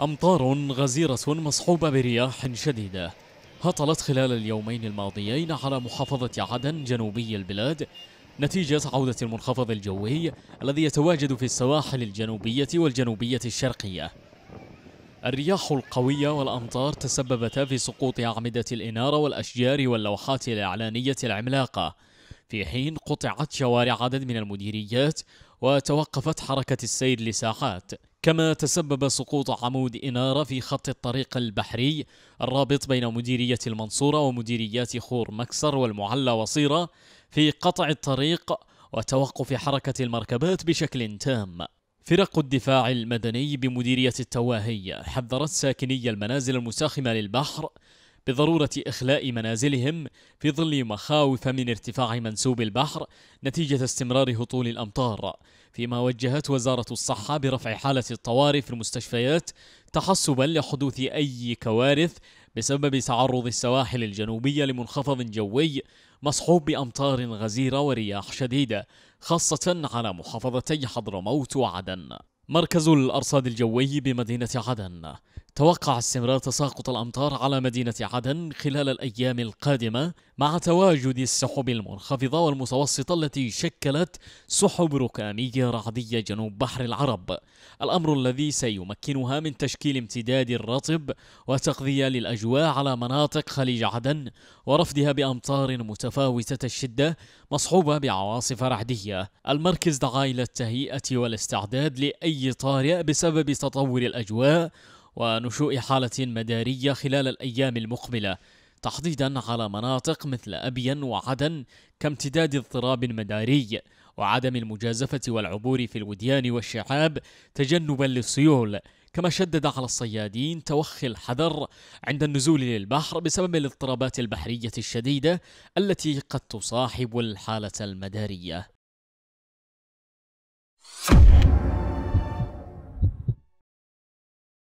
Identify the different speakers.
Speaker 1: أمطار غزيرة مصحوبة برياح شديدة هطلت خلال اليومين الماضيين على محافظة عدن جنوبي البلاد نتيجة عودة المنخفض الجوي الذي يتواجد في السواحل الجنوبية والجنوبية الشرقية الرياح القوية والأمطار تسببتا في سقوط أعمدة الإنارة والأشجار واللوحات الإعلانية العملاقة في حين قطعت شوارع عدد من المديريات وتوقفت حركة السير لساعات كما تسبب سقوط عمود إنارة في خط الطريق البحري الرابط بين مديرية المنصورة ومديريات خور مكسر والمعلى وصيرة في قطع الطريق وتوقف حركة المركبات بشكل تام فرق الدفاع المدني بمديرية التواهي حذرت ساكني المنازل المساخمة للبحر بضرورة إخلاء منازلهم في ظل مخاوف من ارتفاع منسوب البحر نتيجة استمرار هطول الأمطار فيما وجهت وزارة الصحة برفع حالة الطوارئ في المستشفيات تحسبا لحدوث أي كوارث بسبب تعرض السواحل الجنوبية لمنخفض جوي مصحوب بأمطار غزيرة ورياح شديدة خاصة على محافظتي حضرموت وعدن مركز الأرصاد الجوي بمدينة عدن توقع استمرار تساقط الأمطار على مدينة عدن خلال الأيام القادمة مع تواجد السحب المنخفضة والمتوسطة التي شكلت سحب ركامية رعدية جنوب بحر العرب الأمر الذي سيمكنها من تشكيل امتداد رطب وتغذية للأجواء على مناطق خليج عدن ورفدها بأمطار متفاوتة الشدة مصحوبة بعواصف رعدية المركز دعا إلى التهيئة والاستعداد لأي طارئ بسبب تطور الأجواء ونشوء حالة مدارية خلال الأيام المقبلة تحديدا على مناطق مثل أبين وعدن كامتداد اضطراب مداري وعدم المجازفة والعبور في الوديان والشعاب تجنبا للسيول كما شدد على الصيادين توخي الحذر عند النزول للبحر بسبب الاضطرابات البحرية الشديدة التي قد تصاحب الحالة المدارية